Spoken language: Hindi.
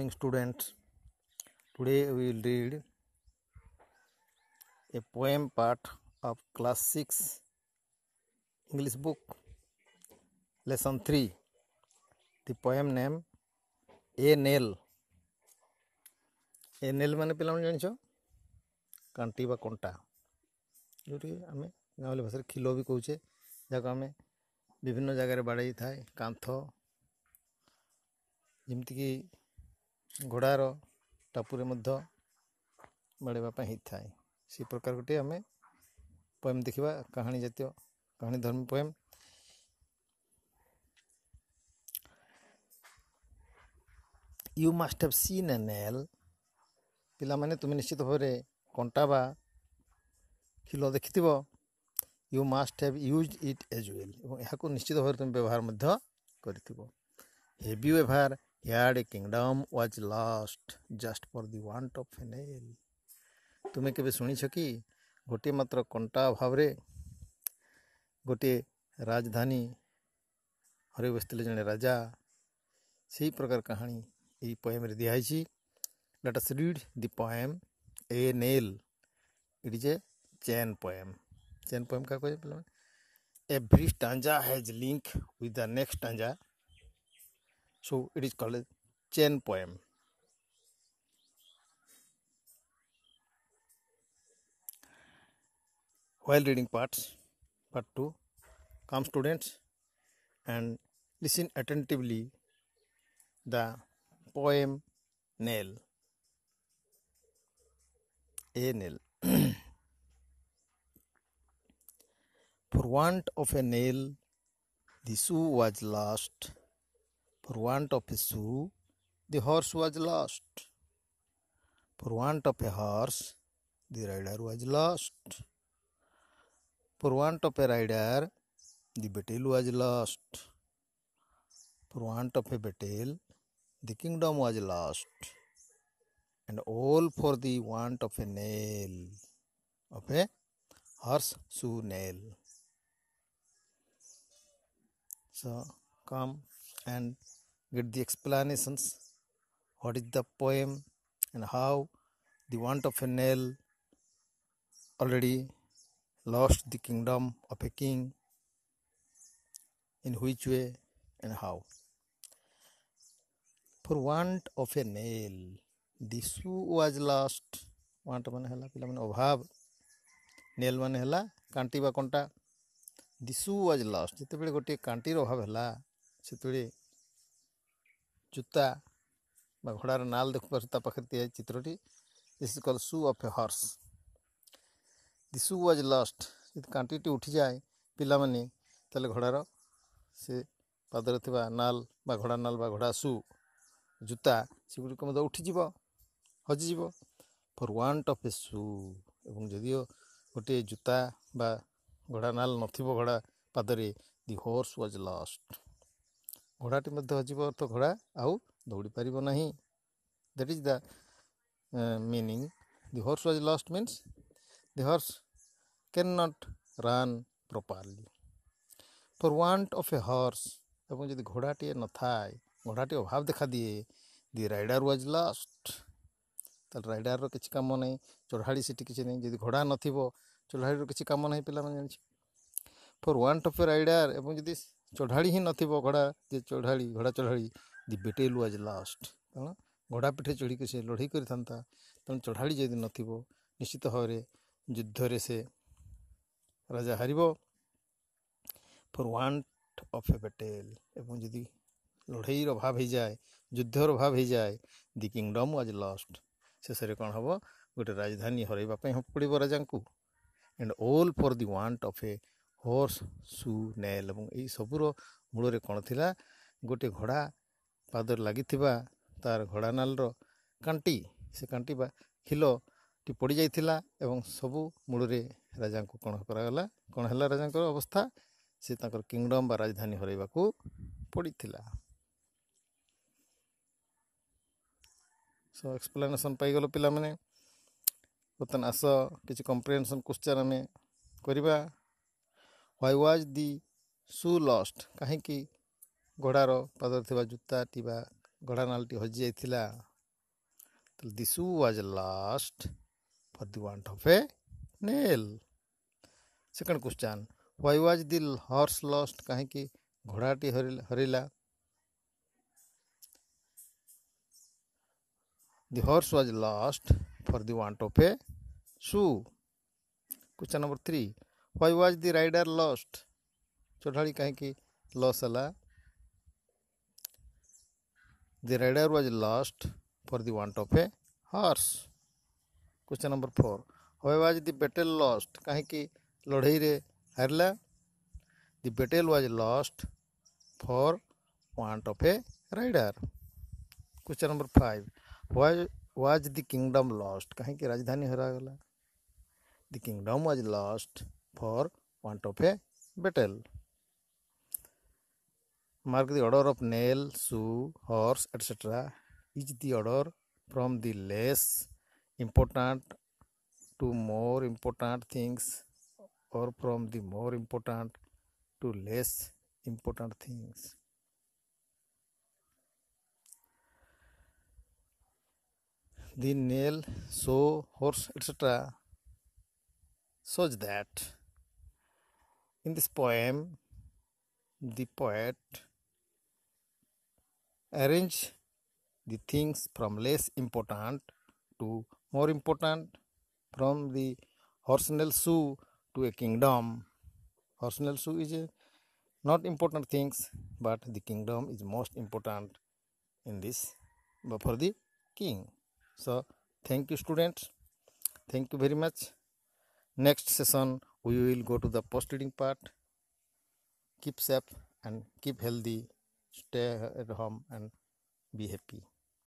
morning students today we will read a poem part of class 6 english book lesson 3 the poem name a nail a nail mane মানে পিলাম জানিছো কান্টি বা কন্টা ଯେଉଁଠି ଆମେ ଗାଉଁଲି ଭାଷାରେ ଖିଲ ବି କହୁଛେ ଯାହାକୁ ame ବିଭିନ୍ନ ଜାଗାରେ ବାଡ଼େଇ ଥାଏ କାନ୍ଥ जमीक घोड़ार टापुर बाड़ेपी थाए से प्रकार गोटे आम पोएम देखा कहानी जितिय कहानी धर्म poem you must have seen एन एल पाने तुम्हें निश्चित भाव कंटावा बा खिल देखि you must have used it as well यहाँ निश्चित भाव तुम व्यवहार करू एभार a kingdom was lost just for the want of a nail तुम्हें केवे शुणी कि गोटे मात्र कंटा अभाव गोटे राजधानी हर बसते जे राजा से प्रकार कहानी पोएम दिखाई let us read the poem a nail it is a chain poem chain poem क्या कह every stanza has link with the next stanza So it is called chain poem. While reading parts, part 2, come students and listen attentively the poem nail. A nail. For want of a nail, the shoe was lost for want of a shoe, the horse was lost. For want of a horse, the rider was lost. For want of a rider, the battle was lost. For want of a battle, the kingdom was lost. And all for the want of a nail, of a horse shoe nail. So come and get the explanations what is the poem and how the want of a nail already lost the kingdom of a king in which way and how for want of a nail the shoe was lost want pila মানে ହେଲା ପିଲାମାନେ অভাব ନେଲ୍ ମାନେ ହେଲା କାଣ୍ଟି ବା କଣ୍ଟା ଦି ସୁ ୱାଜ୍ ଲଷ୍ଟ ଯେତେବେଳେ ଗୋଟିଏ କାଣ୍ଟିର ଅଭାବ ହେଲା ସେତେବେଳେ জুতা বা ঘোড়ার নাল দেখুন তা পাখে দিয়ে চিত্রটি this is call shoe of a horse the shoe was lost যদি কাঁটিটি উঠি যায় ପିଲାମାନେ ତାହେଲେ ଘୋଡ଼ାର ସେ ପାଦରେ ଥିବା ନାଲ ବା ଘୋଡ଼ା ନାଲ ବା ଘୋଡ଼ା ସୁ ଜୁତା ସେଗୁଡ଼ିକ ମଧ୍ୟ ଉଠିଯିବ ହଜିଯିବ for want of a shoe ଏବଂ ଯଦିଓ ଗୋଟିଏ ଜୁତା ବା ଘୋଡ଼ା ନାଲ ନଥିବ ଘୋଡ଼ା ପାଦରେ ଦି ହୋର୍ସ ୱାଜ୍ ଲଷ୍ଟ ଘୋଡ଼ାଟି ମଧ୍ୟ ହଜିବ ତ ଘୋଡ଼ା ଆଉ ଦୌଡ଼ି ପାରିବ ନାହିଁ that is the meaning the horse was lost means the horse can not run properly for want of a horse ଏବଂ ଯଦି ଘୋଡ଼ାଟିଏ ନଥାଏ ଘୋଡ଼ାଟି ଅଭାବ ଦେଖାଦିଏ ଦି ରାଇଡ଼ର ୱାଜ୍ ଲଷ୍ଟ ତାହେଲେ ରାଇଡ଼ରର କିଛି କାମ ନାହିଁ ଚଢ଼ାଳି ସେଠି କିଛି ନାହିଁ ଯଦି ଘୋଡ଼ା ନଥିବ ଚଢ଼ାଳିର କିଛି କାମ ନାହିଁ ପିଲାମାନେ ଜାଣିଛି for want of a rider ଏବଂ ଯଦି ଚଢ଼ାଳି ହିଁ ନଥିବ ଘୋଡ଼ା ଯେ ଚଢ଼ାଳି ଘୋଡ଼ା ଚଢ଼ାଳି ଦି ବେଟେଲ୍ ୱାଜ୍ ଲାଷ୍ଟ କାରଣ ଘୋଡ଼ା ପିଠେ ଚଢ଼ିକି ସେ ଲଢ଼େଇ କରିଥାନ୍ତା ତେଣୁ ଚଢ଼ାଳି ଯଦି ନଥିବ ନିଶ୍ଚିତ ଭାବରେ ଯୁଦ୍ଧରେ ସେ ରାଜା ହାରିବ for want of a battle ଏବଂ ଯଦି ଲଢ଼େଇର ଭାବ ହେଇଯାଏ ଯୁଦ୍ଧର ଭାବ ହେଇଯାଏ ଦି କିଙ୍ଗଡ଼ମ୍ ୱାଜ୍ ଲଷ୍ଟ ଶେଷରେ କ'ଣ ହେବ ଗୋଟେ ରାଜଧାନୀ ହରାଇବା ପାଇଁ ପଡ଼ିବ ରାଜାଙ୍କୁ and all for the want of a horse shoe nail ଏବଂ ଏହି ସବୁର ମୂଳରେ କ'ଣ ଥିଲା ଗୋଟିଏ ଘୋଡ଼ା ପାଦରେ ଲାଗିଥିବା ତାର ଘୋଡ଼ା ନାଲର କାଣ୍ଟି ସେ କାଣ୍ଟି ବା ଖିଲଟି ପଡ଼ିଯାଇଥିଲା ଏବଂ ସବୁ ମୂଳରେ ରାଜାଙ୍କୁ କ'ଣ କରାଗଲା କ'ଣ ହେଲା ରାଜାଙ୍କର ଅବସ୍ଥା ସେ ତାଙ୍କର କିଙ୍ଗଡମ୍ ବା ରାଜଧାନୀ ହରାଇବାକୁ ପଡ଼ିଥିଲା ସୋ ଏକ୍ସପ୍ଲାନେସନ୍ ପାଇଗଲ ପିଲାମାନେ ବର୍ତ୍ତମାନ ଆସ କିଛି କମ୍ପ୍ରିହେନସନ୍ କ୍ୱେଶ୍ଚନ୍ ଆମେ କରିବା ह्वै व्वाज दि सु लस्ट कहीं घोड़ार पद जूता टीवा घोड़ा नाल्टी हजि जाता the shoe was lost for the want of a nail second question why was the horse lost कहीं घोड़ाटी हरला the horse was lost for the want of a shoe question number three why was the rider lost चौठाड़ी कहीं लस है the rider was lost for the want of a horse question number four why was the battle lost कहीं लड़ई रे the battle was lost for watt of a rider question number five was was the kingdom lost कहीं राजधानी हर गला the kingdom was lost for want of a battle mark the order of nail shoe horse etcetera is the order from the less important to more important things और from the more important to less important things the nail shoe horse etcetera सोच that In this poem, the poet arranged the things from less important to more important, from the horsenal shoe to a kingdom. Horsenal shoe is a, uh, not important things, but the kingdom is most important in this uh, for the king. So, thank you, students. Thank you very much. Next session we will go to the post reading part keep safe and keep healthy stay at home and be happy